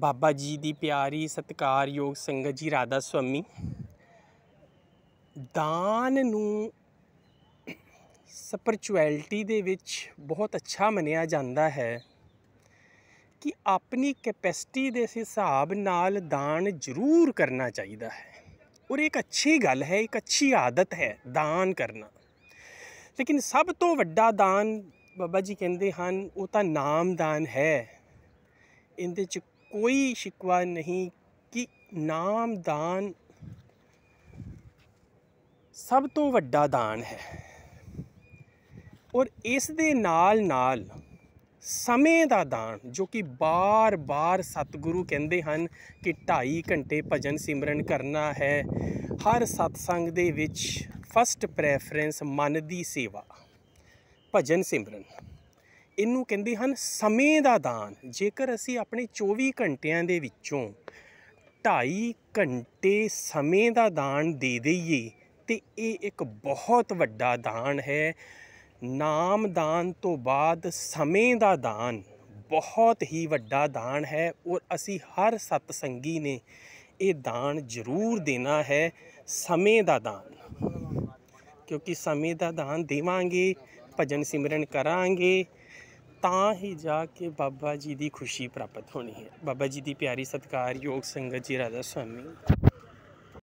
ਬਾਬਾ ਜੀ ਦੀ ਪਿਆਰੀ ਸਤਕਾਰਯੋਗ ਸੰਗਤ ਜੀ ਰਾਧਾ ਸੁਆਮੀ ਦਾਨ ਨੂੰ ਸਪਿਰਚੁਅਲਿਟੀ ਦੇ ਵਿੱਚ ਬਹੁਤ ਅੱਛਾ ਮੰਨਿਆ ਜਾਂਦਾ ਹੈ ਕਿ ਆਪਣੀ ਕੈਪੈਸਿਟੀ ਦੇ ਹਿਸਾਬ ਨਾਲ ਦਾਨ ਜ਼ਰੂਰ ਕਰਨਾ ਚਾਹੀਦਾ ਹੈ ਔਰ ਇੱਕ ਅੱਛੀ ਗੱਲ ਹੈ ਇੱਕ ਅੱਛੀ ਆਦਤ ਹੈ ਦਾਨ ਕਰਨਾ ਲੇਕਿਨ ਸਭ ਤੋਂ ਵੱਡਾ ਦਾਨ ਬਾਬਾ ਜੀ ਕਹਿੰਦੇ ਹਨ ਉਹ ਤਾਂ ਨਾਮਦਾਨ ਹੈ ਇਹਦੇ ਚ ਕੋਈ ਸ਼ਿਕਵਾ ਨਹੀਂ ਕਿ ਨਾਮਦਾਨ ਸਭ ਤੋਂ ਵੱਡਾ ਦਾਨ ਹੈ ਔਰ ਇਸ ਦੇ ਨਾਲ ਨਾਲ ਸਮੇਂ ਦਾ ਦਾਨ ਜੋ ਕਿ ਬਾਰ-ਬਾਰ ਸਤਿਗੁਰੂ ਕਹਿੰਦੇ ਹਨ ਕਿ 2.5 ਘੰਟੇ ਭਜਨ ਸਿਮਰਨ ਕਰਨਾ ਹੈ ਹਰ ਸਤਸੰਗ ਦੇ ਵਿੱਚ ਫਸਟ ਪ੍ਰੈਫਰੈਂਸ ਮਨ ਦੀ ਸੇਵਾ ਭਜਨ ਸਿਮਰਨ ਇਹਨੂੰ ਕਹਿੰਦੇ ਹਨ ਸਮੇਂ ਦਾ ਦਾਨ ਜੇਕਰ ਅਸੀਂ ਆਪਣੇ 24 ਘੰਟਿਆਂ ਦੇ ਵਿੱਚੋਂ 2.5 ਘੰਟੇ ਸਮੇਂ ਦਾ ਦਾਨ ਦੇ ਦਈਏ ਤੇ ਇਹ ਇੱਕ ਬਹੁਤ ਵੱਡਾ ਦਾਨ ਹੈ ਨਾਮ ਦਾਨ ਤੋਂ ਬਾਅਦ ਸਮੇਂ ਦਾ ਦਾਨ ਬਹੁਤ ਹੀ ਵੱਡਾ ਦਾਨ ਹੈ ਔਰ ਅਸੀਂ ਹਰ ਸਤ ਸੰਗੀ ਨੇ ਇਹ ਦਾਨ ਜ਼ਰੂਰ ਦੇਣਾ ਹੈ ਸਮੇਂ ਦਾ ਦਾਨ ਕਿਉਂਕਿ ਸਮੇਂ ਦਾ ਦਾਨ ਦੇਵਾਂਗੇ ਭਜਨ ਸਿਮਰਨ ਕਰਾਂਗੇ ਤਾਂ ਹੀ ਜਾ ਕੇ ਬਾਬਾ ਜੀ ਦੀ ਖੁਸ਼ੀ ਪ੍ਰਾਪਤ ਹੋਣੀ ਹੈ ਬਾਬਾ ਜੀ ਦੀ ਪਿਆਰੀ ਸਤਕਾਰਯੋਗ ਸੰਗਤ ਜੀ ਰਾਧਾ ਸੁਆਮੀ